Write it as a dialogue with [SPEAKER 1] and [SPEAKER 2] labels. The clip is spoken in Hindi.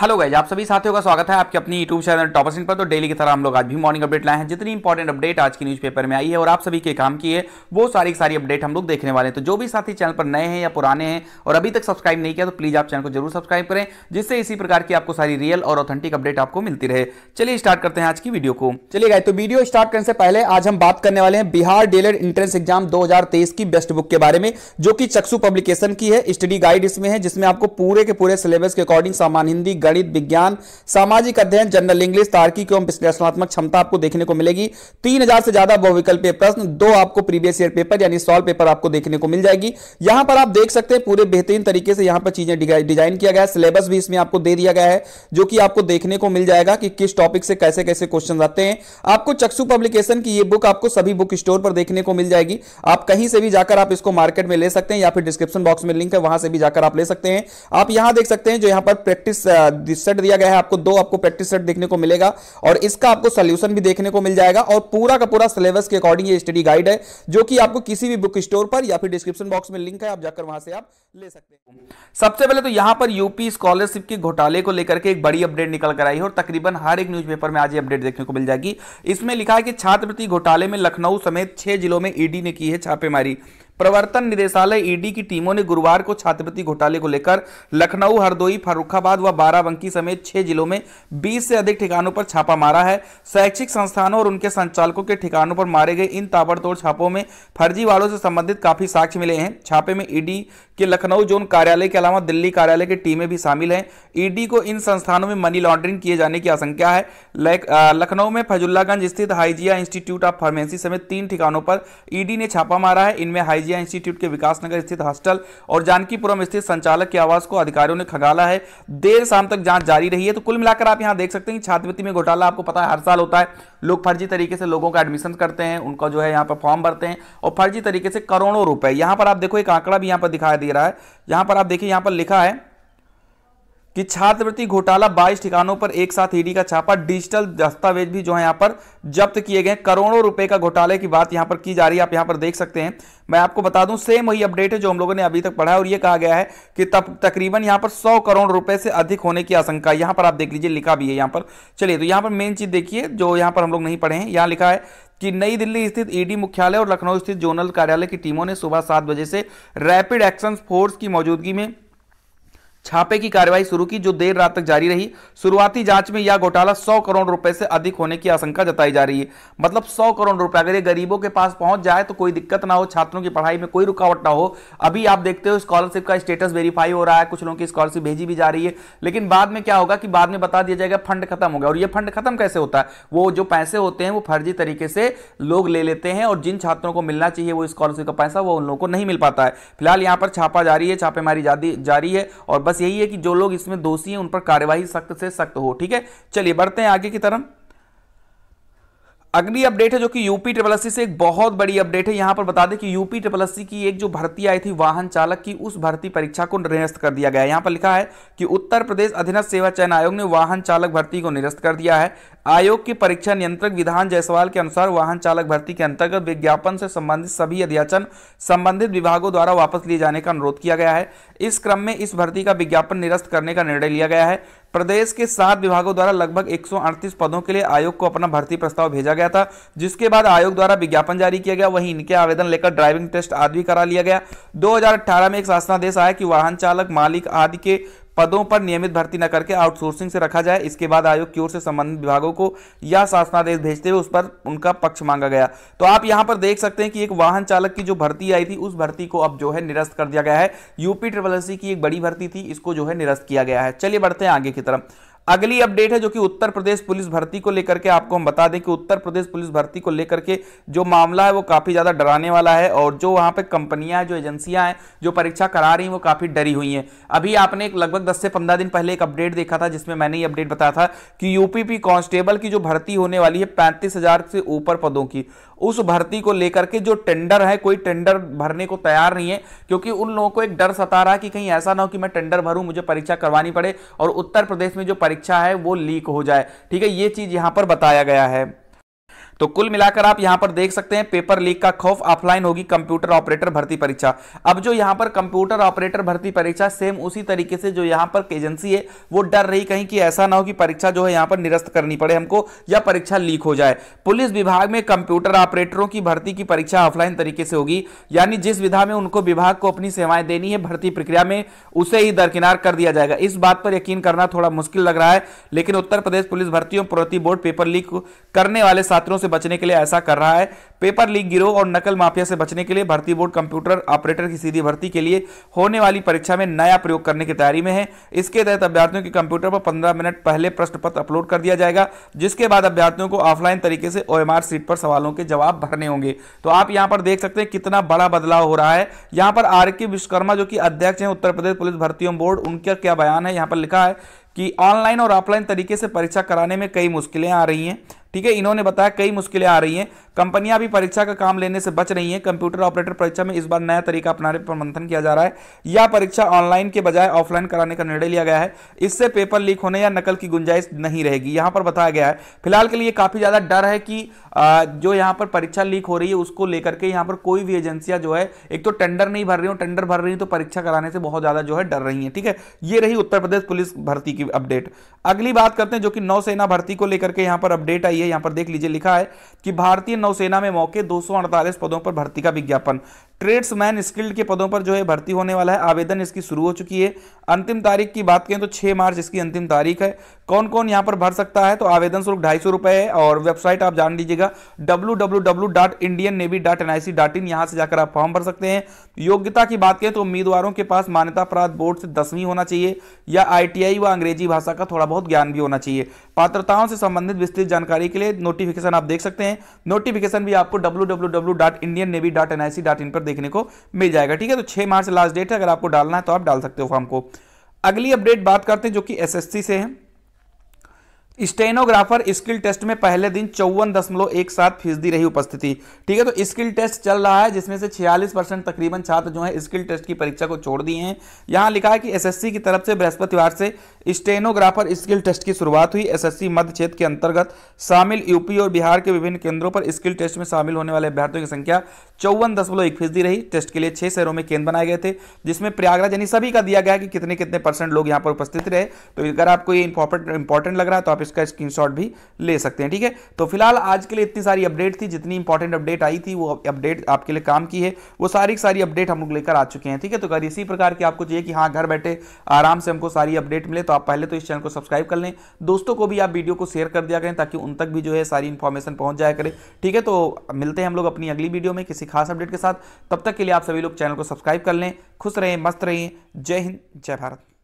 [SPEAKER 1] हेलो गाइज आप सभी साथियों का स्वागत है आपके अपनी यूट्यूब चैनल टॉपर सिंह पर तो डेली की तरह हम लोग आज भी मॉर्निंग अपडेट लाए हैं जितनी इंपॉर्टेंट अपडेट आज की न्यूज़पेपर में आई है और आप सभी के काम की है वो सारी सारी अपडेट हम लोग देखने वाले हैं तो जो भी साथी चैनल पर नए हैं या पुराने हैं और अभी तक सब्सक्राइब नहीं किया तो प्लीज़ आप चैनल को जरूर सब्सक्राइब करें जिससे इसी प्रकार की आपको सारी रियल और ऑथेंटिक अपडेट आपको मिलती रहे चलिए स्टार्ट करते हैं आज की वीडियो को चलिए गाय तो वीडियो स्टार्ट करने से पहले आज हम बात करने वाले हैं बिहार डेलेड इंट्रेंस एग्जाम दो की बेस्ट बुक के बारे में जो कि चक्सू पब्लिकेशन की है स्टडी गाइड इसमें है जिसमें आपको पूरे के पूरे सिलेबस के अकॉर्डिंग सामान हिंदी गणित विज्ञान सामाजिक अध्ययन जनरल इंग्लिश तार्किक एवं विश्लेषणात्मक क्षमता आपको देखने को मिलेगी तीन हजार से ज्यादा बहुविकल्पीय प्रश्न दो आपको प्रीवियस ईयर पेपर यानी सॉल्व पेपर आपको देखने को मिल जाएगी यहां पर आप देख सकते हैं पूरे बेहतरीन तरीके से यहां पर चीजें डिजाइन किया गया है सिलेबस भी इसमें आपको दे दिया गया है जो कि आपको देखने को मिल जाएगा कि किस टॉपिक से कैसे कैसे क्वेश्चन आते हैं आपको चक्सु पब्लिकेशन की ये बुक आपको सभी बुक स्टोर पर देखने को मिल जाएगी आप कहीं से भी जाकर आप इसको मार्केट में ले सकते हैं या फिर डिस्क्रिप्शन बॉक्स में लिंक है वहां से भी जाकर आप ले सकते हैं आप यहां देख सकते हैं जो यहां पर प्रैक्टिस सेट दिया गया है आपको दो आपको प्रैक्टिस सेट देखने को मिलेगा और इसका आपको सोल्यूशन भी देखने को मिल जाएगा और पूरा का पूरा सिलेबस के अकॉर्डिंग ये स्टडी गाइड है जो कि आपको किसी भी बुक स्टोर पर या फिर डिस्क्रिप्शन बॉक्स में लिंक है आप जाकर वहां से आप ले सकते हैं सबसे पहले तो यहां पर यूपी स्कॉलरशिप के घोटाले को लेकर के एक बड़ी अपडेट निकल कर आई है और तकरीबन हर एक न्यूज में आज ये अपडेट देखने को मिल जाएगी इसमें लिखा है कि छात्रवृत्ति घोटाले में लखनऊ समेत छह जिलों में ईडी e ने की है छापेमारी प्रवर्तन निदेशालय ईडी की टीमों ने गुरुवार को छात्रवृत्ति घोटाले को लेकर लखनऊ हरदोई फरुखाबाद व बाराबंकी समेत छह जिलों में 20 से अधिक ठिकानों पर छापा मारा है शैक्षिक संस्थानों और उनके संचालकों के ठिकानों पर मारे गए इन ताबड़तोड़ छापों में फर्जीवाड़ों से संबंधित काफी साक्ष्य मिले हैं छापे में ईडी के लखनऊ जोन कार्यालय के अलावा दिल्ली कार्यालय की टीमें भी शामिल हैं ईडी को इन संस्थानों में मनी लॉन्ड्रिंग किए जाने की आशंका है लखनऊ में फजुल्लागंज स्थित हाइजिया इंस्टीट्यूट ऑफ फार्मेसी समेत तीन ठिकानों पर ईडी ने छापा मारा है इनमें हाइजिया आइडिया इंस्टीट्यूट के विकासनगर स्थित हॉस्टल और जानकीपुरम स्थित संचालक के आवास को अधिकारियों ने खगाला है देर शाम तक जांच जारी रही है तो कुल मिलाकर आप यहां देख सकते हैं छात्रवृत्ति में घोटाला आपको पता है हर साल होता है लोग फर्जी तरीके से लोगों का एडमिशन करते हैं उनका जो है यहाँ पर फॉर्म भरते हैं और फर्जी तरीके से करोड़ों रुपए यहाँ पर आप देखो एक आंकड़ा भी यहाँ पर दिखाई दे रहा है यहाँ पर आप देखिए यहाँ पर लिखा है कि छात्रवृत्ति घोटाला बाईस ठिकानों पर एक साथ ईडी का छापा डिजिटल दस्तावेज भी जो है यहां पर जब्त किए गए करोड़ों रुपए का घोटाले की बात यहां पर की जा रही है आप यहां पर देख सकते हैं मैं आपको बता दूं सेम वही अपडेट है जो हम लोगों ने अभी तक पढ़ा है और यह कहा गया है कि तब तकरीबन यहां पर सौ करोड़ रुपए से अधिक होने की आशंका यहां पर आप देख लीजिए लिखा भी है यहां पर चलिए तो यहां पर मेन चीज देखिए जो यहां पर हम लोग नहीं पढ़े हैं यहां लिखा है कि नई दिल्ली स्थित ईडी मुख्यालय और लखनऊ स्थित जोनल कार्यालय की टीमों ने सुबह सात बजे से रैपिड एक्शन फोर्स की मौजूदगी में छापे की कार्यवाही शुरू की जो देर रात तक जारी रही शुरुआती जांच में यह घोटाला 100 करोड़ रुपए से अधिक होने की आशंका जताई जा रही है मतलब 100 करोड़ रुपए अगर ये गरीबों के पास पहुंच जाए तो कोई दिक्कत ना हो छात्रों की पढ़ाई में कोई रुकावट ना हो अभी आप देखते हो स्कॉलरशिप का स्टेटस वेरीफाई हो रहा है कुछ लोगों की स्कॉलरशिप भेजी भी जा रही है लेकिन बाद में क्या होगा कि बाद में बता दिया जाएगा फंड खत्म हो गया और ये फंड खत्म कैसे होता है वो जो पैसे होते हैं वो फर्जी तरीके से लोग ले लेते हैं और जिन छात्रों को मिलना चाहिए वो स्कॉलरशिप का पैसा वो उन लोगों को नहीं मिल पाता है फिलहाल यहाँ पर छापा जारी है छापेमारी जारी है और बस बस यही है कि जो लोग इसमें दोषी हैं उन पर कार्यवाही सख्त से सख्त हो ठीक है चलिए बढ़ते हैं आगे की तरफ अगली अपडेट है जो कि यूपी ट्रिपल एस से एक बहुत बड़ी अपडेट है यहां पर बता दें कि यूपी ट्रिपल एस की एक जो भर्ती आई थी वाहन चालक की उस भर्ती परीक्षा को निरस्त कर दिया गया यहां पर लिखा है कि उत्तर प्रदेश अधीनस्थ सेवा चयन आयोग ने वाहन चालक भर्ती को निरस्त कर दिया है आयोग के परीक्षा नियंत्रक विधान जायसवाल के अनुसार वाहन चालक भर्ती के अंतर्गत विज्ञापन से संबंधित सभी अध्याचन संबंधित विभागों द्वारा वापस लिए जाने का अनुरोध किया गया है इस क्रम में इस भर्ती का विज्ञापन निरस्त करने का निर्णय लिया गया है प्रदेश के सात विभागों द्वारा लगभग 138 पदों के लिए आयोग को अपना भर्ती प्रस्ताव भेजा गया था जिसके बाद आयोग द्वारा विज्ञापन जारी किया गया वहीं इनके आवेदन लेकर ड्राइविंग टेस्ट आदि करा लिया गया 2018 में एक शासनादेश आया कि वाहन चालक मालिक आदि के पदों पर नियमित भर्ती न करके आउटसोर्सिंग से रखा जाए इसके बाद आयोग की ओर से संबंधित विभागों को या शासनादेश भेजते हुए उस पर उनका पक्ष मांगा गया तो आप यहां पर देख सकते हैं कि एक वाहन चालक की जो भर्ती आई थी उस भर्ती को अब जो है निरस्त कर दिया गया है यूपी ट्रिपल की एक बड़ी भर्ती थी इसको जो है निरस्त किया गया है चलिए बढ़ते हैं आगे की तरफ अगली अपडेट है जो कि उत्तर प्रदेश पुलिस भर्ती को लेकर के आपको हम बता दें कि उत्तर प्रदेश पुलिस भर्ती को लेकर के जो मामला है वो काफ़ी ज़्यादा डराने वाला है और जो वहां पे कंपनियां जो एजेंसियां हैं जो परीक्षा करा रही हैं वो काफ़ी डरी हुई हैं अभी आपने एक लगभग 10 से 15 दिन पहले एक अपडेट देखा था जिसमें मैंने ये अपडेट बताया था कि यूपीपी कांस्टेबल की जो भर्ती होने वाली है पैंतीस से ऊपर पदों की उस भर्ती को लेकर के जो टेंडर है कोई टेंडर भरने को तैयार नहीं है क्योंकि उन लोगों को एक डर सता रहा है कि कहीं ऐसा ना हो कि मैं टेंडर भरूं मुझे परीक्षा करवानी पड़े और उत्तर प्रदेश में जो परीक्षा है वो लीक हो जाए ठीक है ये चीज यहां पर बताया गया है तो कुल मिलाकर आप यहां पर देख सकते हैं पेपर लीक का खौफ ऑफलाइन होगी कंप्यूटर ऑपरेटर भर्ती परीक्षा अब जो यहां पर कंप्यूटर ऑपरेटर भर्ती परीक्षा सेम उसी तरीके से जो यहां पर एजेंसी है वो डर रही कहीं कि ऐसा ना हो कि परीक्षा जो है यहां पर निरस्त करनी पड़े हमको या परीक्षा लीक हो जाए पुलिस विभाग में कंप्यूटर ऑपरेटरों की भर्ती की परीक्षा ऑफलाइन तरीके से होगी यानी जिस विधा में उनको विभाग को अपनी सेवाएं देनी है भर्ती प्रक्रिया में उसे ही दरकिनार कर दिया जाएगा इस बात पर यकीन करना थोड़ा मुश्किल लग रहा है लेकिन उत्तर प्रदेश पुलिस भर्ती और प्रति बोर्ड पेपर लीक करने वाले छात्रों से से बचने के लिए ऐसा कर रहा है पेपर लीक गिरोह और नकल माफिया से बचने के लिए भर्ती बोर्ड कंप्यूटर ऑपरेटर की सीधी भर्ती के लिए होने वाली परीक्षा में नया प्रयोग करने की तैयारी में है इसके तहत अभ्यर्थियों के कंप्यूटर पर पंद्रह मिनट पहले प्रश्न पत्र अपलोड कर दिया जाएगा जिसके बाद अभ्यर्थियों को ऑफलाइन तरीके से ओ सीट पर सवालों के जवाब भरने होंगे तो आप यहाँ पर देख सकते हैं कितना बड़ा बदलाव हो रहा है यहाँ पर आर के विश्वकर्मा जो कि अध्यक्ष हैं उत्तर प्रदेश पुलिस भर्ती बोर्ड उनका क्या बयान है यहाँ पर लिखा है कि ऑनलाइन और ऑफलाइन तरीके से परीक्षा कराने में कई मुश्किलें आ रही हैं ठीक है इन्होंने बताया कई मुश्किलें आ रही हैं कंपनियां भी परीक्षा का काम लेने से बच रही हैं कंप्यूटर ऑपरेटर परीक्षा में इस बार नया तरीका अपनाने पर मंथन किया जा रहा है यह परीक्षा ऑनलाइन के बजाय ऑफलाइन कराने का निर्णय लिया गया है इससे पेपर लीक होने या नकल की गुंजाइश नहीं रहेगी यहां पर बताया गया है फिलहाल के लिए काफी ज्यादा डर है कि जो यहां पर परीक्षा लीक हो रही है उसको लेकर के यहां पर कोई भी एजेंसियां जो है एक तो टेंडर नहीं भर रही हो टेंडर भर रही तो परीक्षा कराने से बहुत ज्यादा जो है डर रही है ठीक है ये रही उत्तर प्रदेश पुलिस भर्ती की अपडेट अगली बात करते हैं जो कि नौसेना भर्ती को लेकर के यहाँ पर अपडेट आई है यहाँ पर देख लीजिए लिखा है कि भारतीय नौसेना में मौके दो पदों पर भर्ती का विज्ञापन ट्रेड्समैन स्किल्ड के पदों पर जो है भर्ती होने वाला है आवेदन इसकी शुरू हो चुकी है अंतिम तारीख की बात करें तो 6 मार्च इसकी अंतिम तारीख है कौन कौन यहां पर भर सकता है तो आवेदन शुल्क ढाई सौ रुपए है और वेबसाइट आप जान लीजिएगा W W W dot Indian Navy dot N I C dot in यहाँ से जाकर आप फॉर्म भर सकते हैं योग्यता की बात करें तो उम्मीदवारों के पास मान्यता प्राप्त बोर्ड से दसवीं होना चाहिए या आई व अंग्रेजी भाषा का थोड़ा बहुत ज्ञान भी होना चाहिए पात्रताओं से संबंधित विस्तृत जानकारी के लिए नोटिफिकेशन आप देख सकते हैं नोटिफिकेशन भी आपको W W W dot Indian Navy dot N I C dot in पर देखने को मिल जाएगा ठीक है तो छह मार्च लास्ट डेट है अगर आपको डालना है तो आप डाल सकते हो फॉर्म को अगली अपडेट बात करते हैं जो कि एसएससी से है स्टेनोग्राफर स्किल टेस्ट में पहले दिन चौवन दशमलव एक सात फीसदी रही उपस्थिति ठीक है तो स्किल टेस्ट चल रहा है जिसमें से 46 परसेंट तकरीबन छात्र जो है स्किल टेस्ट की परीक्षा को छोड़ दिए हैं यहां लिखा है कि एसएससी की तरफ से बृहस्पतिवार से स्टेनोग्राफर स्किल टेस्ट की शुरुआत हुई एसएससी मध्य क्षेत्र के अंतर्गत शामिल यूपी और बिहार के विभिन्न केंद्रों पर स्किल टेस्ट में शामिल होने वाले अभ्यर्थियों की संख्या चौवन दशमलव एक फीसदी रही टेस्ट के लिए छह शहरों में केंद्र बनाए गए थे जिसमें प्रयागराज यानी सभी का दिया गया कि कितने कितने परसेंट लोग यहाँ पर उपस्थित रहे तो अगर आपको ये इंपॉर्टेंट लग रहा है तो आप इसका स्क्रीनशॉट भी ले सकते हैं ठीक है तो फिलहाल आज के लिए इतनी सारी अपडेट थी जितनी इंपॉर्टेंट अपडेट आई थी वो अपडेट आपके लिए काम की है वो सारी सारी अपडेट हम लोग लेकर आ चुके हैं ठीक है तो अगर इसी प्रकार की आपको चाहिए कि हाँ घर बैठे आराम से हमको सारी अपडेट मिले तो आप पहले तो इस चैनल को सब्सक्राइब कर लें दोस्तों को भी आप वीडियो को शेयर कर दिया करें ताकि उन तक भी जो है सारी इंफॉर्मेशन पहुंच जाया करें ठीक है तो मिलते हैं हम लोग अपनी अगली वीडियो में किसी खास अपडेट के साथ तब तक के लिए आप सभी लोग चैनल को सब्सक्राइब कर लें खुश रहें मस्त रहें जय हिंद जय भारत